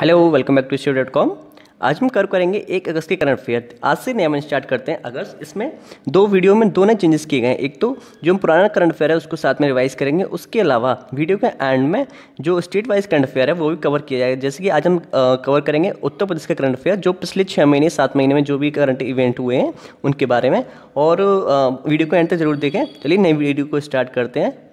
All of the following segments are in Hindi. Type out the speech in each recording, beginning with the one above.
hello welcome back to studio dot com आज हम कर करेंगे एक अगस्त के करंट अफेयर आज से नया मन स्टार्ट करते हैं अगस्त इसमें दो वीडियो में दो नए चेंजेस किए गए हैं एक तो जो हम पुराना करंट अफेयर है उसको साथ में रिवाइज करेंगे उसके अलावा वीडियो के एंड में जो स्टेट वाइज करंट अफेयर है वो भी कवर किया जाएगा जैसे कि आज हम कवर करेंगे उत्तर प्रदेश का करंट अफेयर जो पिछले छः महीने सात महीने में जो भी करंट इवेंट हुए हैं उनके बारे में और वीडियो को एंड तक जरूर देखें चलिए नई वीडियो को स्टार्ट करते हैं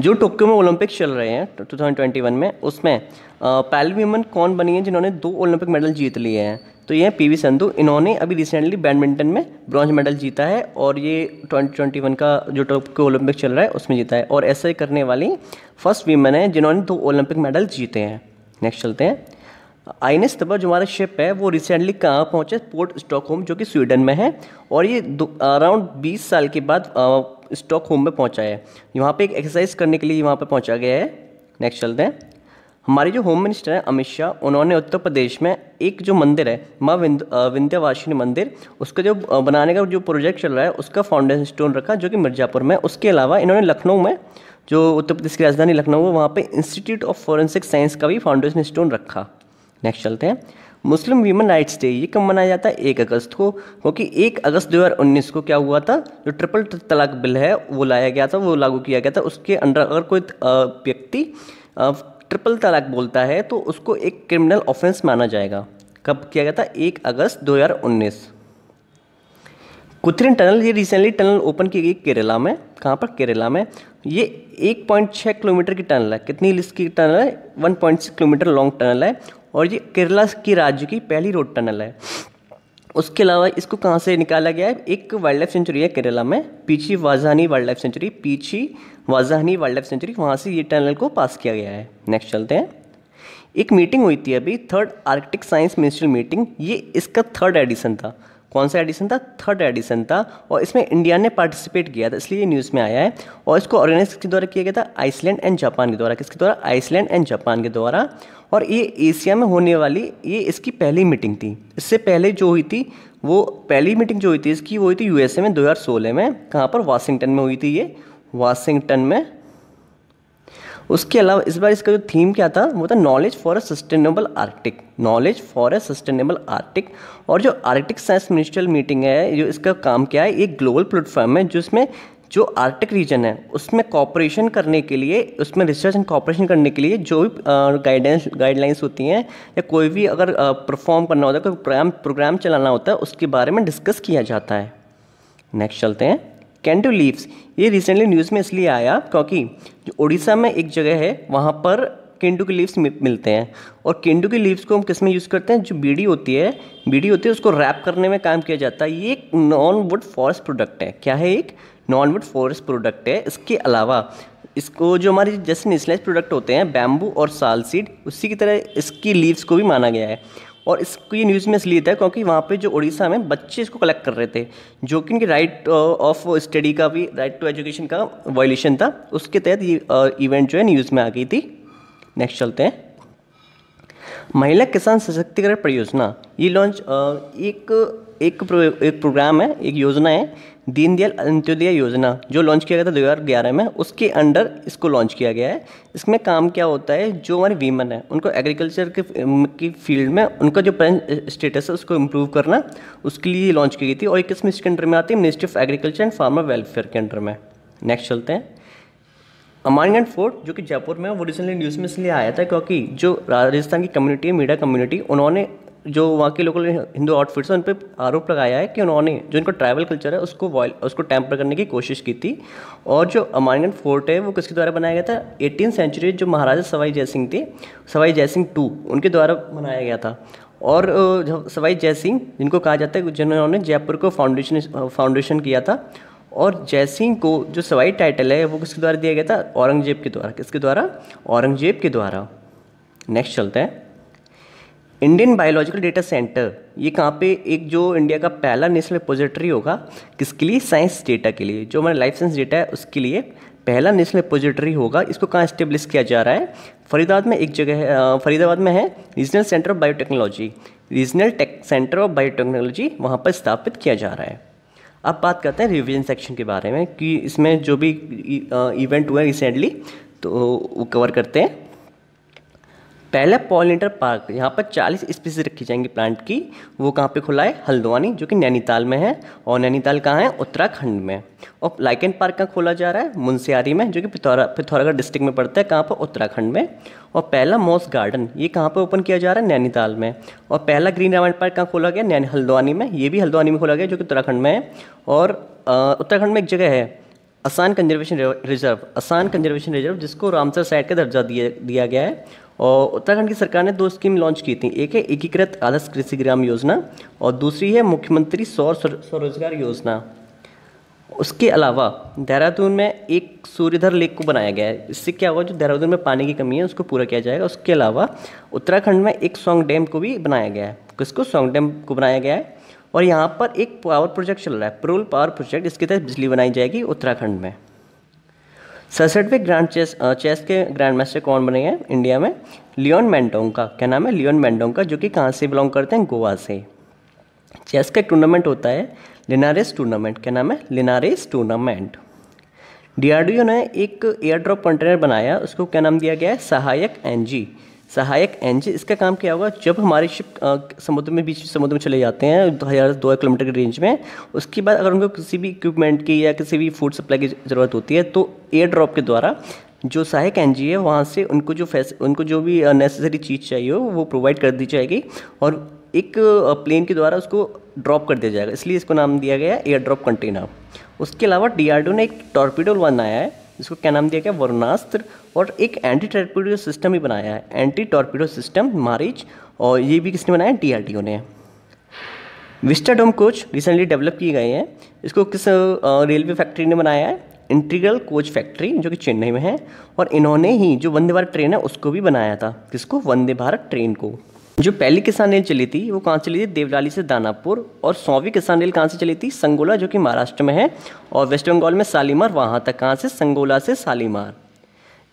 जो टोक्यो में ओलंपिक चल रहे हैं 2021 में उसमें पहली वीमन कौन बनी है जिन्होंने दो ओलंपिक मेडल जीत लिए हैं तो ये वी संधू इन्होंने अभी रिसेंटली बैडमिंटन में ब्रॉन्ज मेडल जीता है और ये 2021 का जो टोक्यो ओलंपिक चल रहा है उसमें जीता है और ऐसे करने वाली फर्स्ट वीमन है जिन्होंने दो ओलंपिक मेडल जीते हैं नेक्स्ट चलते हैं आइनेस एस तबर जो हमारा शिप है वो रिसेंटली कहाँ पहुँचे पोर्ट स्टॉकहोम जो कि स्वीडन में है और ये अराउंड 20 साल के बाद स्टॉक होम में पहुँचा है यहाँ पर एक एक्सरसाइज करने के लिए यहाँ पर पहुँचा गया है नेक्स्ट चलते हैं हमारे जो होम मिनिस्टर हैं अमित शाह उन्होंने उत्तर प्रदेश में एक जो मंदिर है माँ विंद, विंध्यवासिनी मंदिर उसका जो बनाने का जो प्रोजेक्ट चल रहा है उसका फाउंडेशन स्टोन रखा जो कि मिर्ज़ापुर में उसके अलावा इन्होंने लखनऊ में जो उत्तर प्रदेश की राजधानी लखनऊ है वहाँ पर इंस्टीट्यूट ऑफ फॉरेंसिक साइंस का भी फाउंडेशन स्टोन रखा नेक्स्ट चलते हैं मुस्लिम वीमन राइट्स डे ये कब मनाया जाता है एक अगस्त को क्योंकि एक अगस्त दो को क्या हुआ था जो ट्रिपल तलाक बिल है वो लाया गया था वो लागू किया गया था उसके अंडर अगर कोई व्यक्ति ट्रिपल तलाक बोलता है तो उसको एक क्रिमिनल ऑफेंस माना जाएगा कब किया गया था एक अगस्त दो कुथरिन टनल ये रिसेंटली टनल ओपन की गई केरला में कहाँ पर केरला में ये 1.6 किलोमीटर की टनल है कितनी लिस्ट की टनल है 1.6 किलोमीटर लॉन्ग टनल है और ये केरला की राज्य की पहली रोड टनल है उसके अलावा इसको कहाँ से निकाला गया है एक वाइल्ड लाइफ सेंचुरी है केरला में Peechi Vazhani wildlife sanctuary Peechi Vazhani wildlife sanctuary वहाँ से ये टनल को पास किया गया है नेक्स्ट चलते हैं एक मीटिंग हुई थी अभी third Arctic science ministerial meeting ये इसका थर्ड एडिशन था कौन सा एडिशन था थर्ड एडिशन था और इसमें इंडिया ने पार्टिसिपेट किया था इसलिए न्यूज़ में आया है और इसको ऑर्गेनाइज किसके द्वारा किया गया था आइसलैंड एंड जापान के द्वारा किसके द्वारा आइसलैंड एंड जापान के द्वारा और ये एशिया में होने वाली ये इसकी पहली मीटिंग थी इससे पहले जो हुई थी वो पहली मीटिंग जो हुई थी इसकी वो हुई थी यूएसए में 2016 में कहाँ पर वाशिंगटन में हुई थी ये वाशिंगटन में उसके अलावा इस बार इसका जो थीम क्या था वो था knowledge for a sustainable Arctic knowledge for a sustainable Arctic और जो आर्टिक साइंस मिनिस्ट्रियल मीटिंग है जो इसका काम क्या है ये ग्लोबल प्लेटफॉर्म है जिसमें जो आर्टिक रीजन है उसमें कॉपरेशन करने के लिए उसमें रिसर्च एंड कॉपरेशन करने के लिए जो भी गाइडेंस गाइडलाइंस होती हैं या कोई भी अगर परफॉर्म करना होता है कोई प्रोग्राम प्रोग्राम चलाना होता है उसके बारे में डिस्कस किया जाता है नेक्स्ट चलते हैं कैंडो लीव्स ये रिसेंटली न्यूज़ में इसलिए आया क्योंकि जो उड़ीसा में एक जगह है वहाँ पर केंडू के लीव्स मिलते हैं और केंडू के लीव्स को हम किस में यूज़ करते हैं जो बीड़ी होती है बीड़ी होती है उसको रैप करने में काम किया जाता है ये एक नॉन वुड फॉरेस्ट प्रोडक्ट है क्या है एक नॉन वुड फॉरेस्ट प्रोडक्ट है इसके अलावा इसको जो हमारे जैसे नेशनलाइज प्रोडक्ट होते हैं बैम्बू और साल सीड उसी की तरह इसकी लीव्स को भी माना गया है और इसको ये न्यूज़ में इसलिए था क्योंकि वहाँ पे जो उड़ीसा में बच्चे इसको कलेक्ट कर रहे थे जो कि इनके राइट ऑफ स्टडी का भी राइट टू एजुकेशन का वॉयेशन था उसके तहत ये इवेंट uh, जो है न्यूज़ में आ गई थी नेक्स्ट चलते हैं महिला किसान सशक्तिकरण परियोजना ये लॉन्च uh, एक एक प्रो, एक प्रोग्राम है एक योजना है दीनदयाल अंत्योदय योजना जो लॉन्च किया गया था दो में उसके अंडर इसको लॉन्च किया गया है इसमें काम क्या होता है जो हमारे वीमन है उनको एग्रीकल्चर के की फील्ड में उनका जो प्रेजेंट स्टेटस है उसको इम्प्रूव करना उसके लिए लॉन्च की गई थी और एक किस्म इसके अंडर में आती है ministry of agriculture and farmer welfare के अंडर में नेक्स्ट चलते हैं अमानगंज फोर्ट जो कि जयपुर में वो रिसेंटली न्यूज़ में इसलिए आया था क्योंकि जो राजस्थान की कम्युनिटी है मीडिया कम्युनिटी उन्होंने जो वहाँ के लोकल हिंदू आउटफिट्स हैं उन पर आरोप लगाया है कि उन्होंने जो इनका ट्राइबल कल्चर है उसको वॉय उसको टैम्पर करने की कोशिश की थी और जो अमानगढ़ फोर्ट है वो किसके द्वारा बनाया गया था एटीन सेंचुरी जो महाराजा सवाई जय सिंह थे सवाई जय सिंह टू उनके द्वारा बनाया गया था और सवाई जय सिंह जिनको कहा जाता है जिन्होंने जयपुर को फाउंडेशन फाउंडेशन किया था और जय सिंह को जो सवाई टाइटल है वो किसके द्वारा दिया गया था औरंगजेब के द्वारा किसके द्वारा औरंगजेब के द्वारा नेक्स्ट चलते हैं इंडियन बायोलॉजिकल डेटा सेंटर ये कहाँ पे एक जो इंडिया का पहला नेशनल रिपोजिटरी होगा किसके लिए साइंस डेटा के लिए जो हमारा लाइफ साइंस डेटा है उसके लिए पहला नेशनल रिपोजिटरी होगा इसको कहाँ इस्टेब्लिश किया जा रहा है फरीदाबाद में एक जगह है फरीदाबाद में है regional centre of biotechnology regional tech centre of biotechnology वहाँ पर स्थापित किया जा रहा है अब बात करते हैं रिविजन सेक्शन के बारे में कि इसमें जो भी इवेंट हुए रिसेंटली तो वो कवर करते हैं पहला पॉलिनेटर पार्क यहाँ पर 40 स्पीसीज रखी जाएंगी प्लांट की वो कहाँ पे खुला है हल्द्वानी जो कि नैनीताल में है और नैनीताल कहाँ है उत्तराखंड में और लाइकन पार्क कहाँ खोला जा रहा है मुंसियारी में जो कि पिथौरा पिथौरागढ़ डिस्ट्रिक्ट में पड़ता है कहाँ पर उत्तराखंड में और पहला मॉस गार्डन ये कहाँ पर ओपन किया जा रहा है नैनीताल में और पहला ग्रीन रामायण पार्क कहाँ खोला गया नैनी हल्द्वानी में ये भी हल्द्वानी में खोला गया जो कि उत्तराखंड में है और उत्तराखंड में एक जगह है Asan conservation reserve Asan conservation reserve जिसको रामसर साइड का दर्जा दिया दिया गया है और उत्तराखंड की सरकार ने दो स्कीम लॉन्च की थी एक है एकीकृत आदर्श कृषि ग्राम योजना और दूसरी है मुख्यमंत्री सौर स्वरोजगार योजना उसके अलावा देहरादून में एक सूर्यधर लेक को बनाया गया है इससे क्या होगा जो देहरादून में पानी की कमी है उसको पूरा किया जाएगा उसके अलावा उत्तराखंड में एक सॉन्ग डैम को भी बनाया गया है किसको सॉन्ग डैम को बनाया गया है और यहाँ पर एक पावर प्रोजेक्ट चल रहा है प्रोल पावर प्रोजेक्ट इसके तहत बिजली बनाई जाएगी उत्तराखंड में सड़सठवें ग्रांड चेस चेस के ग्रैंड मास्टर कौन बने हैं इंडिया में लियोन का क्या नाम है लियोन का जो कि कहाँ से बिलोंग करते हैं गोवा से चेस का टूर्नामेंट होता है लिनारिस टूर्नामेंट क्या नाम है लिनारिस टूर्नामेंट डीआरडीओ ने एक एयर ड्रॉप कंटेनर बनाया उसको क्या नाम दिया गया है सहायक एनजी सहायक एंजिन इसका काम क्या होगा जब हमारे शिप समुद्र में बीच समुद्र में चले जाते हैं दो हज़ार दो किलोमीटर के रेंज में उसके बाद अगर उनको किसी भी इक्विपमेंट की या किसी भी फूड सप्लाई की ज़रूरत होती है तो एयर ड्रॉप के द्वारा जो सहायक एन है वहाँ से उनको जो फैस उनको जो भी नेसेसरी चीज़ चाहिए हो वो प्रोवाइड कर दी जाएगी और एक प्लेन के द्वारा उसको ड्रॉप कर दिया जाएगा इसलिए इसको नाम दिया गया एयर ड्रॉप कंटेनर उसके अलावा डी ने एक टॉर्पीडो वन आया है जिसको क्या नाम दिया गया वर्णास्त्र और एक एंटी टॉर्पीडो सिस्टम भी बनाया है एंटी टॉर्पीडो सिस्टम मारिज और ये भी किसने बनाया डीआरडीओ ने विस्टाडोम कोच रिसेंटली डेवलप किए गए हैं इसको किस रेलवे फैक्ट्री ने बनाया है इंटीग्रल कोच फैक्ट्री जो कि चेन्नई में है और इन्होंने ही जो वंदे भारत ट्रेन है उसको भी बनाया था किसको वंदे भारत ट्रेन को जो पहली किसान रेल चली थी वो कहाँ से चली थी देवलाली से दानापुर और सौवीं किसान रेल कहाँ से चली थी संगोला जो कि महाराष्ट्र में है और वेस्ट बंगाल में सालीमार वहाँ तक कहाँ से संगोला से सालीमार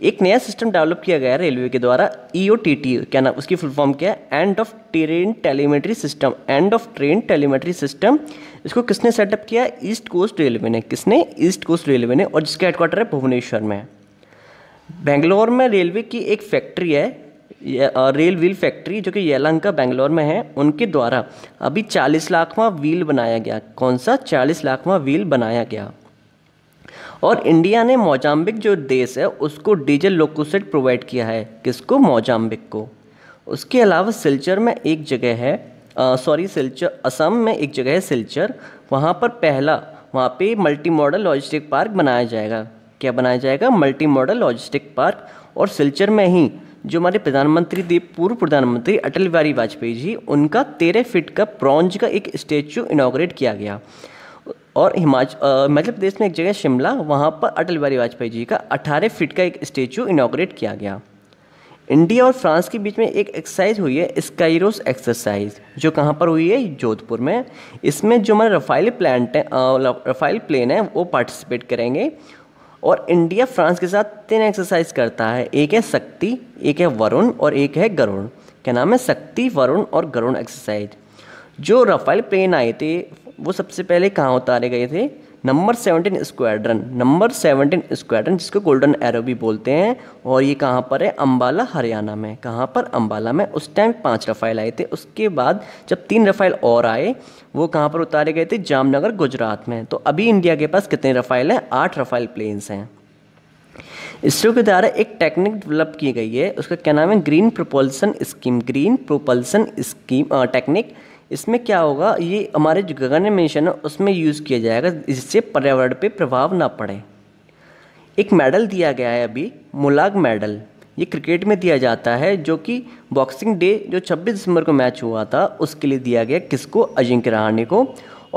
एक नया सिस्टम डेवलप किया गया है रेलवे के द्वारा ई ओ टी टी क्या नाम उसकी फुल फॉर्म क्या है end of train telemetry system end of train telemetry system इसको किसने सेटअप किया ईस्ट कोस्ट रेलवे ने किसने ईस्ट कोस्ट रेलवे ने और जिसका हेडक्वार्टर है भुवनेश्वर में बेंगलोर में रेलवे की एक फैक्ट्री है रेल व्हील फैक्ट्री जो कि येलंका बेंगलोर में है उनके द्वारा अभी चालीस लाखवा व्हील बनाया गया कौन सा चालीस लाखवा व्हील बनाया गया और इंडिया ने मोजाम्बिक जो देश है उसको डीजल लोकोसेट प्रोवाइड किया है किसको मोजाम्बिक को उसके अलावा सिल्चर में एक जगह है सॉरी सिल्चर असम में एक जगह है सिल्चर वहाँ पर पहला वहाँ पे मल्टी मॉडल लॉजिस्टिक पार्क बनाया जाएगा क्या बनाया जाएगा मल्टी मॉडल लॉजिस्टिक पार्क और सिलचर में ही जो हमारे प्रधानमंत्री थे पूर्व प्रधानमंत्री अटल बिहारी वाजपेयी जी उनका तेरह फिट का प्रॉन्ज का एक स्टेचू इनाग्रेट किया गया और हिमाचल मध्य प्रदेश में एक जगह शिमला वहाँ पर अटल बिहारी वाजपेयी जी का अठारह फिट का एक स्टेचू इनाग्रेट किया गया इंडिया और फ्रांस के बीच में एक एक्सरसाइज हुई है स्काइरोस एक्सरसाइज जो कहाँ पर हुई है जोधपुर में इसमें जो हमारे रफाइल प्लान रफाइल प्लेन है वो पार्टिसिपेट करेंगे और इंडिया फ्रांस के साथ तीन एक्सरसाइज करता है एक है शक्ति एक है वरुण और एक है गरुण क्या नाम है शक्ति वरुण और गरुण एक्सरसाइज जो रफाइल प्लेन आए थे वो सबसे पहले कहाँ उतारे गए थे number seventeen squadron number seventeen squadron जिसको गोल्डन एरो भी बोलते हैं और ये कहाँ पर है अम्बाला हरियाणा में कहाँ पर अम्बाला में उस टाइम पाँच रफ़ाइल आए थे उसके बाद जब तीन रफ़ाइल और आए वो कहाँ पर उतारे गए थे जामनगर गुजरात में तो अभी इंडिया के पास कितने रफ़ाइल हैं आठ रफ़ाइल प्लेन्स हैं इसरो के द्वारा एक टेक्निक डेवलप की गई है उसका क्या नाम है green propulsion scheme green propulsion scheme technique इसमें क्या होगा ये हमारे जो गगन मिशन है उसमें यूज़ किया जाएगा जिससे पर्यावरण पे प्रभाव ना पड़े एक मेडल दिया गया है अभी मुलाग मेडल ये क्रिकेट में दिया जाता है जो कि बॉक्सिंग डे जो 26 दिसंबर को मैच हुआ था उसके लिए दिया गया किसको अजिंक्य रहाणे को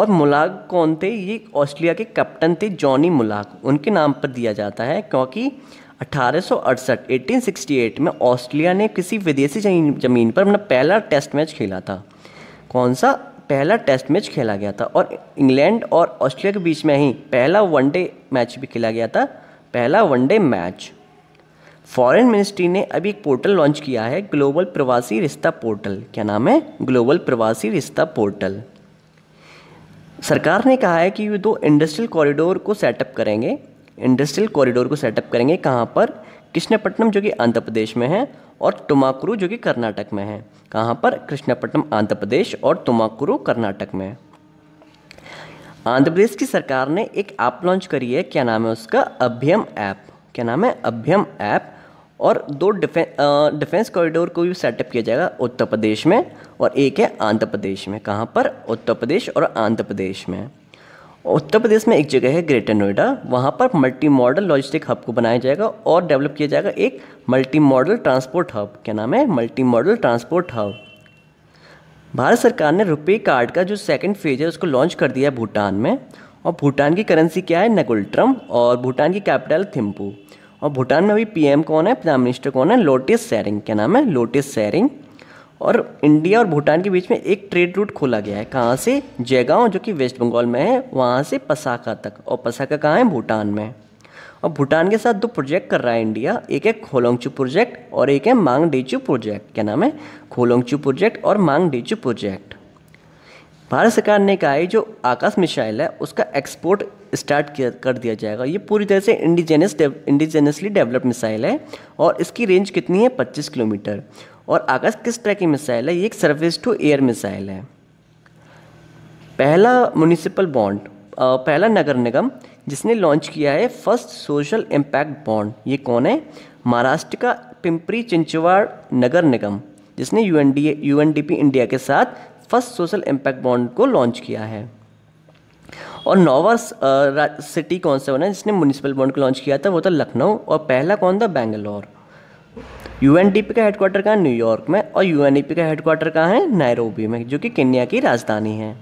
और मुलाग कौन थे ये ऑस्ट्रेलिया के कैप्टन थे जॉनी मुलाग उनके नाम पर दिया जाता है क्योंकि 1868 1868 में ऑस्ट्रेलिया ने किसी विदेशी ज़मीन पर अपना पहला टेस्ट मैच खेला था कौन सा पहला टेस्ट मैच खेला गया था और इंग्लैंड और ऑस्ट्रेलिया के बीच में ही पहला वनडे मैच भी खेला गया था पहला वनडे मैच फॉरेन मिनिस्ट्री ने अभी एक पोर्टल लॉन्च किया है ग्लोबल प्रवासी रिश्ता पोर्टल क्या नाम है ग्लोबल प्रवासी रिश्ता पोर्टल सरकार ने कहा है कि ये दो इंडस्ट्रियल कॉरिडोर को सेटअप करेंगे इंडस्ट्रियल कॉरिडोर को सेटअप करेंगे कहाँ पर कृष्णपट्टनम जो कि आंध्र प्रदेश में है और तुमाकुरु जो कि कर्नाटक में है कहाँ पर कृष्णपट्टनम आंध्र प्रदेश और तुमाकुरु कर्नाटक में आंध्र प्रदेश की सरकार ने एक ऐप लॉन्च करी है क्या नाम है उसका अभ्यम ऐप क्या नाम है अभ्यम ऐप और दो डिफेंस डिफेंस कॉरिडोर को भी सेटअप किया जाएगा उत्तर प्रदेश में और एक है आंध्र प्रदेश में कहाँ पर उत्तर प्रदेश और आंध्र प्रदेश में उत्तर प्रदेश में एक जगह है ग्रेटर नोएडा वहाँ पर मल्टी मॉडल लॉजिस्टिक हब को बनाया जाएगा और डेवलप किया जाएगा एक मल्टी मॉडल ट्रांसपोर्ट हब क्या नाम है multimodal transport hub Bharat सरकार ने रुपये कार्ड का जो सेकंड फेज है उसको लॉन्च कर दिया है भूटान में और भूटान की करेंसी क्या है नगुलट्रम और भूटान की कैपिटल थिम्पू और भूटान में अभी पीएम कौन है प्राइम मिनिस्टर कौन है लोटिस सैरिंग क्या नाम है लोटिस सैरिंग और इंडिया और भूटान के बीच में एक ट्रेड रूट खोला गया है कहाँ से जयगांव जो कि वेस्ट बंगाल में है वहाँ से पसाका तक और पसाका कहाँ है भूटान में और भूटान के साथ दो प्रोजेक्ट कर रहा है इंडिया एक है खोलोंगचू प्रोजेक्ट और एक है मांग डेचू प्रोजेक्ट क्या नाम है खोलोंगचू प्रोजेक्ट और मांग डेचू प्रोजेक्ट भारत सरकार ने कहा है जो आकाश मिसाइल है उसका एक्सपोर्ट स्टार्ट किया कर दिया जाएगा ये पूरी तरह से इंडिजेनस इंडिजेनसली डेवलप मिसाइल है और इसकी रेंज कितनी है 25 किलोमीटर और आकाश किस तरह की मिसाइल है ये एक सर्विस टू एयर मिसाइल है पहला म्यूनिसिपल बॉन्ड पहला नगर निगम जिसने लॉन्च किया है फर्स्ट सोशल इम्पैक्ट बॉन्ड ये कौन है महाराष्ट्र का पिंपरी चिंचवाड़ नगर निगम जिसने U N D U N D P India के साथ फर्स्ट सोशल इम्पैक्ट बॉन्ड को लॉन्च किया है और नोवा सिटी कौन सा बना जिसने म्यूनिसिपल बॉन्ड को लॉन्च किया था वो था लखनऊ और पहला कौन था बेंगलोर यू का हेडक्वार्टर कहाँ न्यूयॉर्क में और यू का हेडक्वार्टर कहाँ है नायरोबी में जो कि केन्या की राजधानी है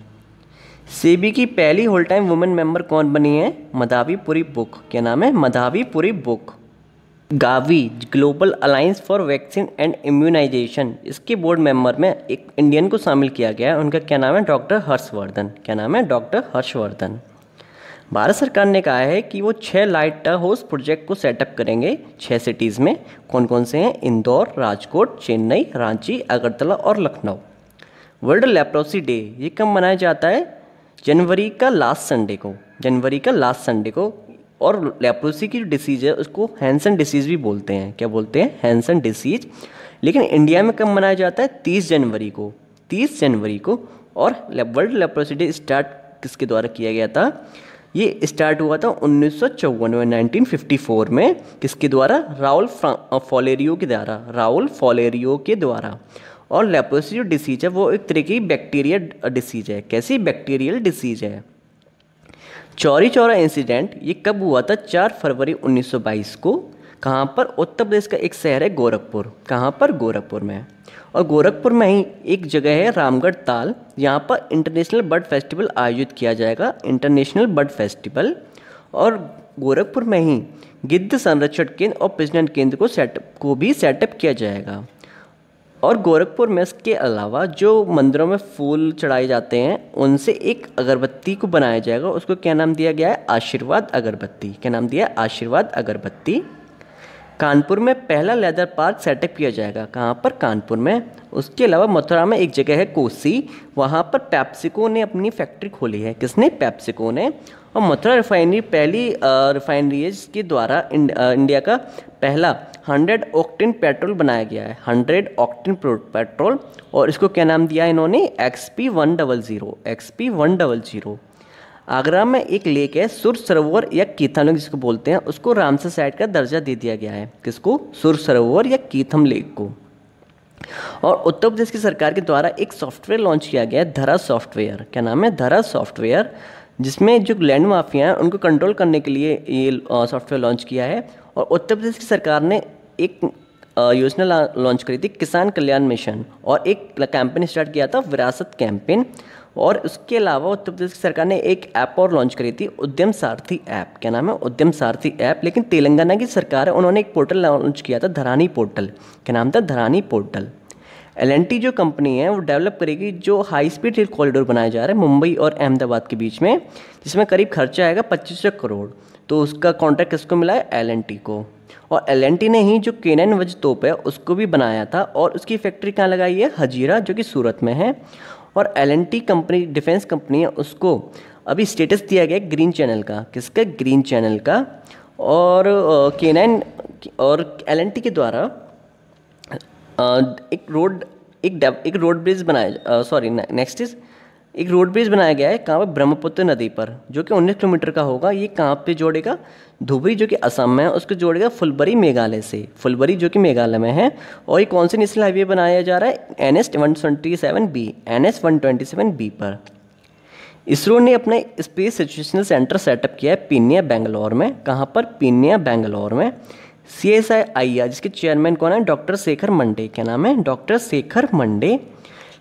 सीबी की पहली होल टाइम वुमेन मेंबर कौन बनी है मधावी पुरी बुक क्या नाम है Madhavi Puri book Gavi global alliance for vaccine and immunisation इसके बोर्ड मेंबर में एक इंडियन को शामिल किया गया है उनका क्या नाम है डॉक्टर हर्षवर्धन क्या नाम है डॉक्टर हर्षवर्धन भारत सरकार ने कहा है कि वो छः लाइट हाउस प्रोजेक्ट को सेटअप करेंगे छः सिटीज़ में कौन कौन से हैं इंदौर राजकोट चेन्नई रांची अगरतला और लखनऊ वर्ल्ड लेप्रोसी डे ये कब मनाया जाता है जनवरी का लास्ट संडे को जनवरी का लास्ट संडे को और लेप्रोसी की जो डिसीज़ है उसको हैंसन डिसीज़ भी बोलते हैं क्या बोलते हैं हैंसन डिसीज़ लेकिन इंडिया में कब मनाया जाता है तीस जनवरी को तीस जनवरी को और वर्ल्ड लेप्रोसी डे स्टार्ट किसके द्वारा किया गया था ये स्टार्ट हुआ था उन्नीस में 1954 में किसके द्वारा राहुल फॉलेरियो के द्वारा राहुल फॉलेरियो के द्वारा और लेपोसी जो डिसीज है वो एक तरह की बैक्टीरिया डिसीज है कैसी बैक्टीरियल डिसीज है चौरी चौरा इंसिडेंट ये कब हुआ था चार फरवरी 1922 को कहाँ पर उत्तर प्रदेश का एक शहर है गोरखपुर कहाँ पर गोरखपुर में और गोरखपुर में ही एक जगह है रामगढ़ ताल यहाँ पर इंटरनेशनल बर्ड फेस्टिवल आयोजित किया जाएगा इंटरनेशनल बर्ड फेस्टिवल और गोरखपुर में ही गिद्ध संरक्षण केंद्र और प्रजनन केंद्र को सेटअप को भी सेटअप किया जाएगा और गोरखपुर में इसके अलावा जो मंदिरों में फूल चढ़ाए जाते हैं उनसे एक अगरबत्ती को बनाया जाएगा उसको क्या नाम दिया गया है आशीर्वाद अगरबत्ती क्या नाम दिया आशीर्वाद अगरबत्ती कानपुर में पहला लेदर पार्क सेटअप किया जाएगा कहाँ पर कानपुर में उसके अलावा मथुरा में एक जगह है कोसी वहाँ पर पैप्सिको ने अपनी फैक्ट्री खोली है किसने पैप्सिको ने और मथुरा रिफाइनरी पहली रिफाइनरी है जिसके द्वारा इंडिया का पहला हंड्रेड ऑक्टेन पेट्रोल बनाया गया है हंड्रेड ऑक्टेन पेट्रोल और इसको क्या नाम दिया इन्होंने X P one double zero X P one double zero Agra में एक लेक है सुर सरोवर या कीथम लेक जिसको बोलते हैं उसको रामसर साइट का दर्जा दे दिया गया है किसको सुर सरोवर या कीथम लेक को और उत्तर प्रदेश की सरकार के द्वारा एक सॉफ्टवेयर लॉन्च किया गया है धरा सॉफ्टवेयर क्या नाम है धरा सॉफ्टवेयर जिसमें जो लैंड माफिया हैं उनको कंट्रोल करने के लिए ये सॉफ्टवेयर लॉन्च किया है और उत्तर प्रदेश की सरकार ने एक योजना लॉन्च करी थी किसान कल्याण मिशन और एक कैंपेन स्टार्ट किया था विरासत कैंपेन और उसके अलावा उत्तर प्रदेश की सरकार ने एक ऐप और लॉन्च करी थी उद्यम सारथी ऐप क्या नाम है उद्यम सारथी ऐप लेकिन तेलंगाना की सरकार है उन्होंने एक पोर्टल लॉन्च किया था धरानी पोर्टल क्या नाम था धरानी पोर्टल एल जो कंपनी है वो डेवलप करेगी जो हाई स्पीड रेल कॉरिडोर बनाया जा रहा है मुंबई और अहमदाबाद के बीच में जिसमें करीब खर्चा आएगा पच्चीस करोड़ तो उसका कॉन्ट्रैक्ट किसको मिला है एल को और एल ने ही जो केनन वज तोप है उसको भी बनाया था और उसकी फैक्ट्री कहाँ लगाई है हजीरा जो कि सूरत में है और एल कंपनी डिफेंस कंपनी है उसको अभी स्टेटस दिया गया ग्रीन चैनल का किसका ग्रीन चैनल का और के नाइन और एल के द्वारा एक रोड एक एक रोड ब्रिज बनाया सॉरी नेक्स्ट इज़ एक रोड ब्रिज बनाया गया है कहाँ पर ब्रह्मपुत्र नदी पर जो कि उन्नीस किलोमीटर का होगा ये कहाँ पे जोड़ेगा धुबरी जो कि असम में है उसको जोड़ेगा फुलबरी मेघालय से फुलबरी जो कि मेघालय में है और ये कौन से नेशनल हाईवे बनाया जा रहा है N S one twenty seven B N S one twenty seven B पर इसरो ने अपना स्पेस सिचुएशनल सेंटर सेटअप किया है पीनिया बेंगलोर में कहाँ पर पीनिया बेंगलोर में C S I I R जिसके चेयरमैन कौन है डॉक्टर शेखर मंडे क्या नाम है डॉक्टर शेखर मंडे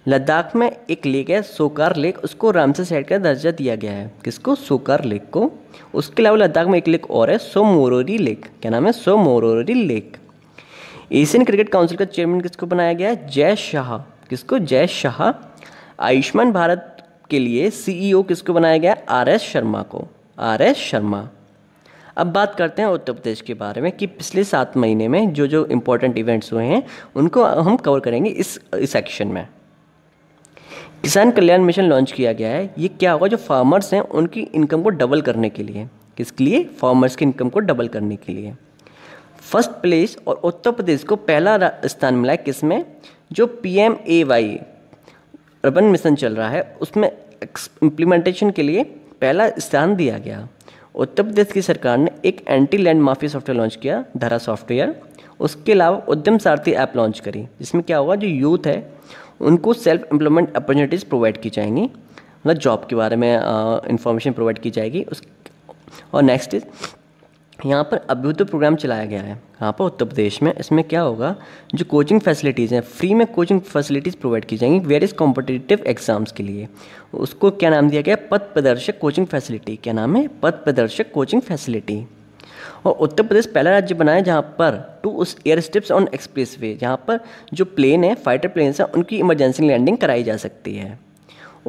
लद्दाख में एक लेक है सोकार लेक उसको रामसर साइट का दर्जा दिया गया है किसको सोकार लेक को उसके अलावा लद्दाख में एक लेक और है सो मोरोरी लेक क्या नाम है Tso Moriri lake Asian cricket council का चेयरमैन किसको बनाया गया है जय शाह किसको जय शाह आयुष्मान भारत के लिए सीईओ e किसको बनाया गया आर एस शर्मा को आर एस शर्मा अब बात करते हैं उत्तर प्रदेश के बारे में कि पिछले सात महीने में जो जो इम्पोर्टेंट इवेंट्स हुए हैं उनको हम कवर करेंगे इस सेक्शन में किसान कल्याण मिशन लॉन्च किया गया है ये क्या होगा जो फार्मर्स हैं उनकी इनकम को डबल करने के लिए किसके लिए फार्मर्स की इनकम को डबल करने के लिए फर्स्ट प्लेस और उत्तर प्रदेश को पहला स्थान मिला है किसमें जो P M A Y urban mission चल रहा है उसमें इम्प्लीमेंटेशन के लिए पहला स्थान दिया गया उत्तर प्रदेश की सरकार ने एक anti land mafia software launch किया धरा सॉफ्टवेयर उसके अलावा उद्यम सारथी ऐप लॉन्च करी जिसमें क्या हुआ जो यूथ है उनको सेल्फ एम्प्लॉयमेंट अपॉर्चुनिटीज़ प्रोवाइड की जाएंगी मतलब जॉब के बारे में इंफॉर्मेशन प्रोवाइड की जाएगी उस और नेक्स्ट इज़ यहाँ पर अभ्युदय प्रोग्राम चलाया गया है यहाँ पर उत्तर प्रदेश में इसमें क्या होगा जो कोचिंग फैसिलिटीज़ हैं फ्री में कोचिंग फैसिलिटीज़ प्रोवाइड की जाएंगी वेरियस कॉम्पिटिटिव एग्जाम्स के लिए उसको क्या नाम दिया गया पथ प्रदर्शक कोचिंग फैसिलिटी क्या नाम है पथ प्रदर्शक कोचिंग फैसिलिटी और उत्तर प्रदेश पहला राज्य बना है जहाँ पर टू उस air strips on expressway जहाँ पर जो प्लेन है फाइटर प्लेन्स है उनकी इमरजेंसी लैंडिंग कराई जा सकती है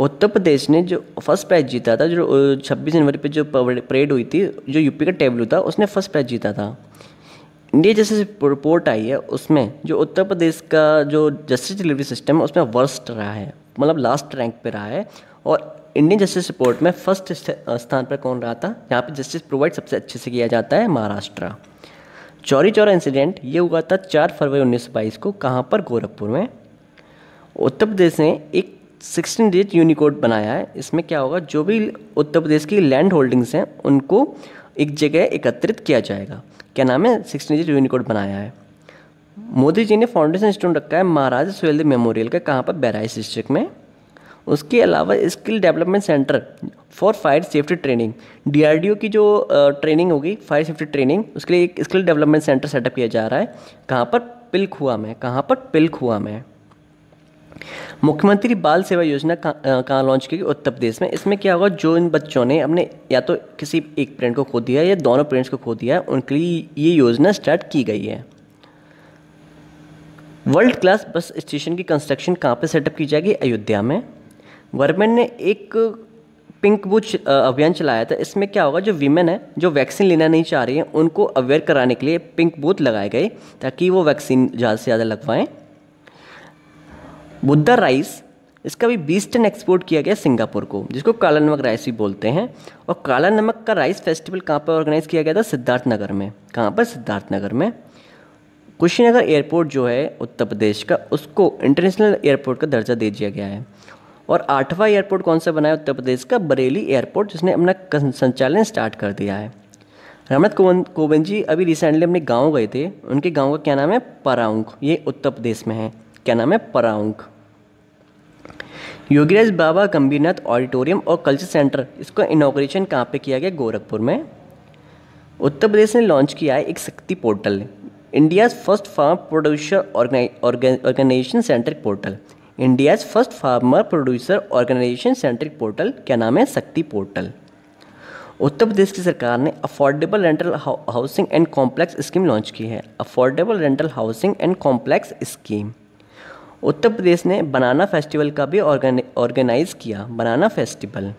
उत्तर प्रदेश ने जो फर्स्ट प्राइज जीता था जो छब्बीस जनवरी पर जो परेड हुई थी जो यूपी का टेबलू था उसने फर्स्ट प्राइज जीता था इंडिया जैसे रिपोर्ट आई है उसमें जो उत्तर प्रदेश का जो जस्टिस डिलीवरी सिस्टम है उसमें वर्स्ट रहा है मतलब लास्ट रैंक पे रहा है और इंडियन जस्टिस रिपोर्ट में फर्स्ट uh, स्थान पर कौन रहा था यहाँ पे जस्टिस प्रोवाइड सबसे अच्छे से किया जाता है महाराष्ट्र चौरी चौरा इंसिडेंट ये हुआ था चार फरवरी उन्नीस को कहाँ पर गोरखपुर में उत्तर प्रदेश ने एक सिक्सटीन डिजिट यूनिकोड बनाया है इसमें क्या होगा जो भी उत्तर प्रदेश की लैंड होल्डिंग्स हैं उनको एक जगह एकत्रित किया जाएगा क्या नाम है सिक्सटीन डिजिट यूनिकोड बनाया है मोदी जी ने फाउंडेशन स्टोन रखा है महाराजा सुहेलदेव मेमोरियल का कहाँ पर बहराइच डिस्ट्रिक्ट में उसके अलावा skill development centre for fire safety training D की जो ट्रेनिंग होगी फायर सेफ्टी ट्रेनिंग उसके लिए एक स्किल डेवलपमेंट सेंटर सेटअप किया जा रहा है कहाँ पर पिलखुआ में कहाँ पर पिलखुआ में मुख्यमंत्री बाल सेवा योजना कहाँ का, लॉन्च की गई उत्तर प्रदेश में इसमें क्या होगा जो इन बच्चों ने अपने या तो किसी एक पेरेंट को खो दिया या दोनों पेरेंट्स को खो दिया है उनके लिए ये योजना स्टार्ट की गई है वर्ल्ड क्लास बस स्टेशन की कंस्ट्रक्शन कहाँ पर सेटअप की जाएगी अयोध्या में वर्मेन ने एक पिंक बुच अभियान चलाया था इसमें क्या होगा जो वीमेन है जो वैक्सीन लेना नहीं चाह रही है उनको अवेयर कराने के लिए पिंक बूथ लगाए गए ताकि वो वैक्सीन ज़्यादा से ज़्यादा लगवाएं बुद्धा राइस इसका भी बीस टन एक्सपोर्ट किया गया सिंगापुर को जिसको काला नमक राइस भी बोलते हैं और काला नमक का राइस फेस्टिवल कहाँ पर ऑर्गेनाइज़ किया गया था सिद्धार्थ नगर में कहाँ पर सिद्धार्थ नगर में कुशीनगर एयरपोर्ट जो है उत्तर प्रदेश का उसको इंटरनेशनल एयरपोर्ट का दर्जा दे दिया गया है और आठवां एयरपोर्ट कौन सा बनाया उत्तर प्रदेश का बरेली एयरपोर्ट जिसने अपना संचालन स्टार्ट कर दिया है रामनाथ कोविंद कोविंद जी अभी रिसेंटली अपने गांव गए थे उनके गांव का क्या नाम है पराउंक ये उत्तर प्रदेश में है क्या नाम है पराउंक योगीराज बाबा गंभीरनाथ ऑडिटोरियम और कल्चर सेंटर इसका इनाग्रेशन कहाँ पे किया गया गोरखपुर में उत्तर प्रदेश ने लॉन्च किया है एक Shakti portal India's first farm producer organisation centre portal India's first farmer producer organisation centric portal क्या नाम है शक्ति पोर्टल उत्तर प्रदेश की सरकार ने affordable rental housing and complex scheme launch की है affordable rental housing and complex scheme Uttar Pradesh ने बनाना फेस्टिवल का भी ऑर्गेनाइज किया बनाना फेस्टिवल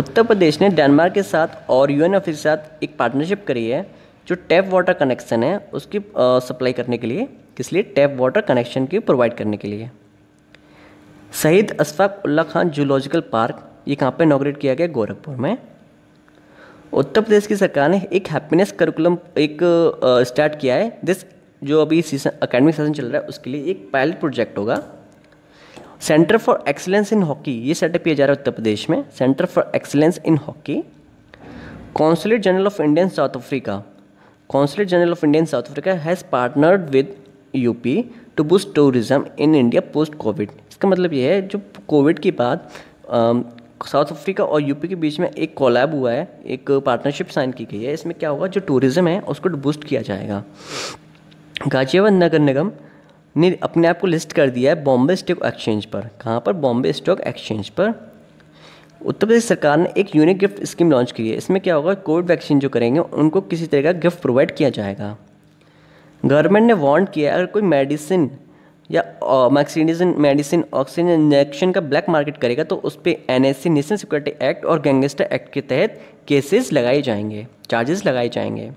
उत्तर प्रदेश ने डेनमार्क के साथ और यू ऑफिस के साथ एक पार्टनरशिप करी है जो टैप वाटर कनेक्शन है उसकी सप्लाई करने के लिए किस लिए टैप वाटर कनेक्शन की प्रोवाइड करने के लिए शहीद अशफाक उल्ला खान जूलॉजिकल पार्क ये कहाँ पर इनाग्रेट किया गया गोरखपुर में उत्तर प्रदेश की सरकार ने एक हैप्पीनेस करिकुलम एक स्टार्ट किया है दिस जो अभी सीजन अकेडमिक सेशन चल रहा है उसके लिए एक पायलट प्रोजेक्ट होगा centre for excellence in hockey ये सेटअप किया जा रहा है उत्तर प्रदेश में centre for excellence in hockey consulate general of Indian South Africa consulate general of Indian South Africa has partnered with UP to boost tourism in India post covid इसका मतलब ये है जो कोविड के बाद साउथ अफ्रीका और यूपी के बीच में एक कोलैब हुआ है एक पार्टनरशिप साइन की गई है इसमें क्या होगा जो टूरिज़्म है उसको बूस्ट किया जाएगा गाजियाबाद नगर निगम ने अपने आप को लिस्ट कर दिया है बॉम्बे स्टॉक एक्सचेंज पर कहाँ पर बॉम्बे स्टॉक एक्सचेंज पर उत्तर प्रदेश सरकार ने एक यूनिक गिफ्ट स्कीम लॉन्च की है इसमें क्या होगा कोविड वैक्सीन जो करेंगे उनको किसी तरह का गिफ्ट प्रोवाइड किया जाएगा गवर्नमेंट ने वॉन्ट किया है अगर कोई मेडिसिन या मैक्सीडिजन मेडिसिन ऑक्सीजन इंजेक्शन का ब्लैक मार्केट करेगा तो उस पर एन नेशनल सिक्योरिटी एक्ट और गैंगस्टर एक्ट के तहत केसेस लगाए जाएंगे चार्जेस लगाए जाएंगे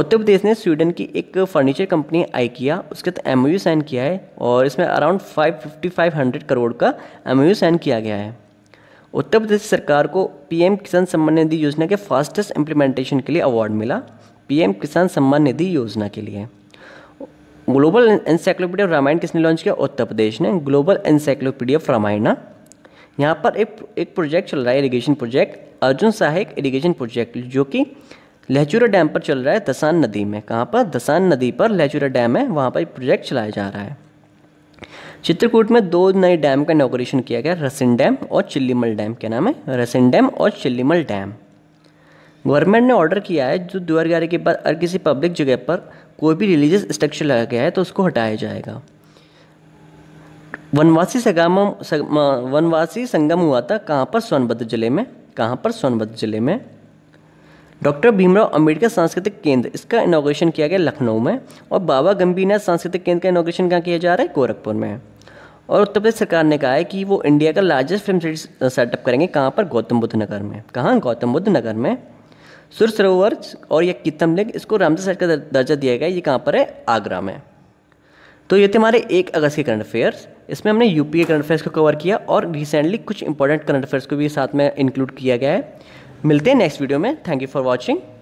उत्तर प्रदेश ने स्वीडन की एक फर्नीचर कंपनी आई किया उसके तहत एम साइन किया है और इसमें around five fifty five hundred crore का एम साइन किया गया है उत्तर प्रदेश सरकार को पीएम किसान सम्मान निधि योजना के फास्टेस्ट इम्प्लीमेंटेशन के लिए अवार्ड मिला पीएम किसान सम्मान निधि योजना के लिए ग्लोबल इंसाइक्लोपीडिया ऑफ रामायण किसने लॉन्च किया उत्तर प्रदेश ने ग्लोबल इंसाइक्लोपीडिया ऑफ रामायण यहाँ पर एक एक प्रोजेक्ट चल रहा है इरीगेशन प्रोजेक्ट अर्जुन सहायक इरीगेशन प्रोजेक्ट जो कि लहचूरा डैम पर चल रहा है दसान नदी में कहाँ पर दसान नदी पर लहचूरा डैम है वहाँ पर एक प्रोजेक्ट चलाया जा रहा है चित्रकूट में दो नए डैम का इनोग्रेशन किया गया रसिन डैम और चिल्लीमल डैम क्या नाम है रसिन डैम और चिल्लीमल डैम गवर्नमेंट ने ऑर्डर किया है जो दो हज़ार के बाद अगर किसी पब्लिक जगह पर कोई भी रिलीजियस स्ट्रक्चर लगा गया है तो उसको हटाया जाएगा वनवासी संगम वनवासी संगम हुआ था कहाँ पर सोनभद्र जिले में कहाँ पर सोनभद्र जिले में डॉक्टर भीमराव अम्बेडकर सांस्कृतिक केंद्र इसका इनाग्रेशन किया गया लखनऊ में और बाबा गंभीरनाथ सांस्कृतिक केंद्र का इनाग्रेशन कहाँ किया जा रहा है गोरखपुर में और उत्तर प्रदेश सरकार ने कहा है कि वो इंडिया का लार्जेस्ट फिल्म सिटी सेटअप करेंगे कहाँ पर गौतम बुद्ध नगर में कहाँ गौतम बुद्ध नगर में सुर सरोवर और यह कितम लेक इसको रामसर साइट का दर्जा दिया गया ये कहाँ पर है आगरा में तो ये थे हमारे एक अगस्त के करंट अफेयर्स इसमें हमने यूपी के करंट अफेयर्स को कवर किया और रिसेंटली कुछ इंपॉर्टेंट करंट अफेयर्स को भी साथ में इंक्लूड किया गया है मिलते हैं नेक्स्ट वीडियो में थैंक यू फॉर वॉचिंग